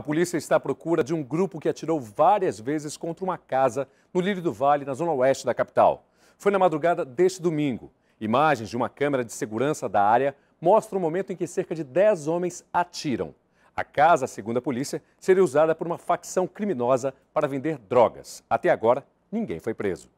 A polícia está à procura de um grupo que atirou várias vezes contra uma casa no Lírio do Vale, na zona oeste da capital. Foi na madrugada deste domingo. Imagens de uma câmera de segurança da área mostram o momento em que cerca de 10 homens atiram. A casa, segundo a polícia, seria usada por uma facção criminosa para vender drogas. Até agora, ninguém foi preso.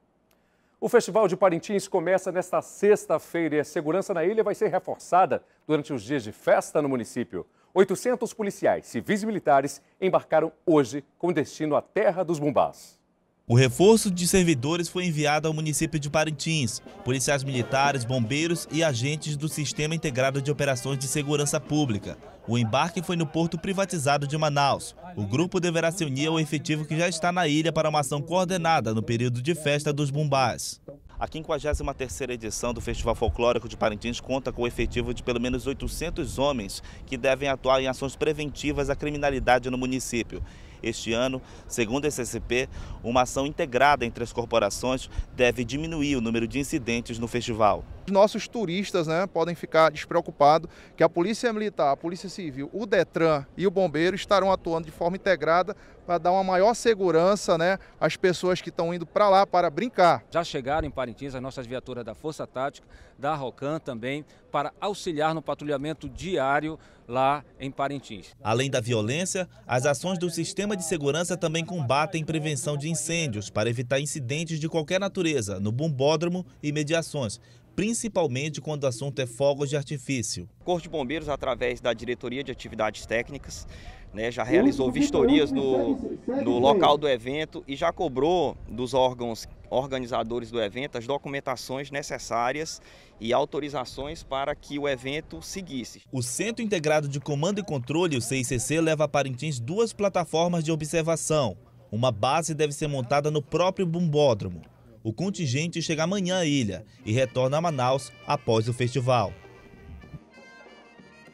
O Festival de Parintins começa nesta sexta-feira e a segurança na ilha vai ser reforçada durante os dias de festa no município. 800 policiais, civis e militares embarcaram hoje com destino à terra dos Bumbás. O reforço de servidores foi enviado ao município de Parintins. Policiais militares, bombeiros e agentes do Sistema Integrado de Operações de Segurança Pública. O embarque foi no porto privatizado de Manaus. O grupo deverá se unir ao efetivo que já está na ilha para uma ação coordenada no período de festa dos Bumbás. A 53 edição do Festival Folclórico de Parintins conta com o efetivo de pelo menos 800 homens que devem atuar em ações preventivas à criminalidade no município. Este ano, segundo a SSP, uma ação integrada entre as corporações deve diminuir o número de incidentes no festival. Nossos turistas né, podem ficar despreocupados que a Polícia Militar, a Polícia Civil, o Detran e o Bombeiro estarão atuando de forma integrada para dar uma maior segurança né, às pessoas que estão indo para lá para brincar. Já chegaram em Parintins as nossas viaturas da Força Tática, da Rocan também, para auxiliar no patrulhamento diário lá em Parintins. Além da violência, as ações do sistema de segurança também combatem prevenção de incêndios para evitar incidentes de qualquer natureza no bombódromo e mediações, principalmente quando o assunto é fogos de artifício. Corpo de Bombeiros, através da Diretoria de Atividades Técnicas, né, já realizou vistorias no, no local do evento e já cobrou dos órgãos organizadores do evento as documentações necessárias e autorizações para que o evento seguisse. O Centro Integrado de Comando e Controle, o CICC, leva a Parintins duas plataformas de observação. Uma base deve ser montada no próprio bumbódromo. O contingente chega amanhã à ilha e retorna a Manaus após o festival.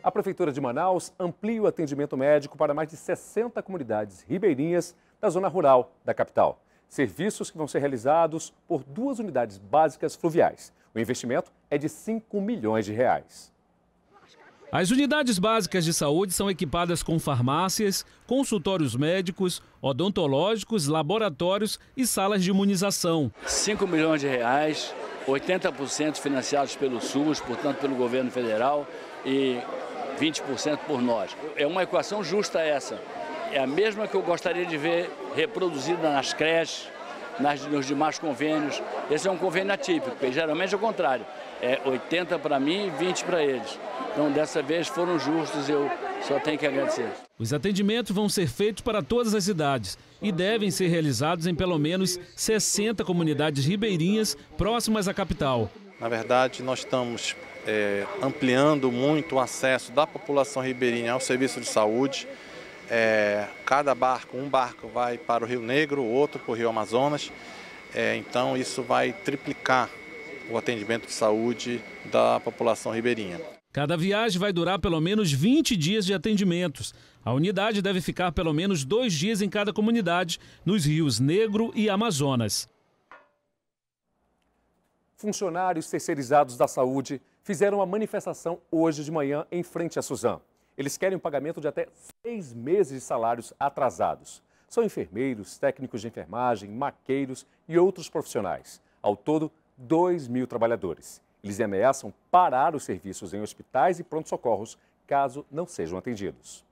A Prefeitura de Manaus amplia o atendimento médico para mais de 60 comunidades ribeirinhas da zona rural da capital. Serviços que vão ser realizados por duas unidades básicas fluviais. O investimento é de 5 milhões de reais. As unidades básicas de saúde são equipadas com farmácias, consultórios médicos, odontológicos, laboratórios e salas de imunização. 5 milhões de reais, 80% financiados pelo SUS, portanto pelo governo federal, e 20% por nós. É uma equação justa essa. É a mesma que eu gostaria de ver reproduzida nas creches, nas, nos demais convênios. Esse é um convênio atípico, porque geralmente é o contrário. É 80 para mim e 20 para eles. Então, dessa vez foram justos, eu só tenho que agradecer. Os atendimentos vão ser feitos para todas as cidades e devem ser realizados em pelo menos 60 comunidades ribeirinhas próximas à capital. Na verdade, nós estamos é, ampliando muito o acesso da população ribeirinha ao serviço de saúde. É, cada barco, um barco vai para o Rio Negro, outro para o Rio Amazonas. É, então, isso vai triplicar o atendimento de saúde da população ribeirinha. Cada viagem vai durar pelo menos 20 dias de atendimentos. A unidade deve ficar pelo menos dois dias em cada comunidade, nos rios Negro e Amazonas funcionários terceirizados da saúde fizeram uma manifestação hoje de manhã em frente à Suzan. Eles querem um pagamento de até seis meses de salários atrasados. São enfermeiros, técnicos de enfermagem, maqueiros e outros profissionais. Ao todo, 2 mil trabalhadores. Eles ameaçam parar os serviços em hospitais e pronto-socorros caso não sejam atendidos.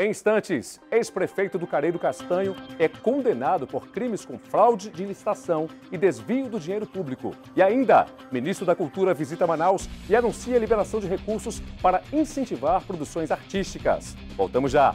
Em instantes, ex-prefeito do Careiro Castanho é condenado por crimes com fraude de licitação e desvio do dinheiro público. E ainda, ministro da Cultura visita Manaus e anuncia a liberação de recursos para incentivar produções artísticas. Voltamos já.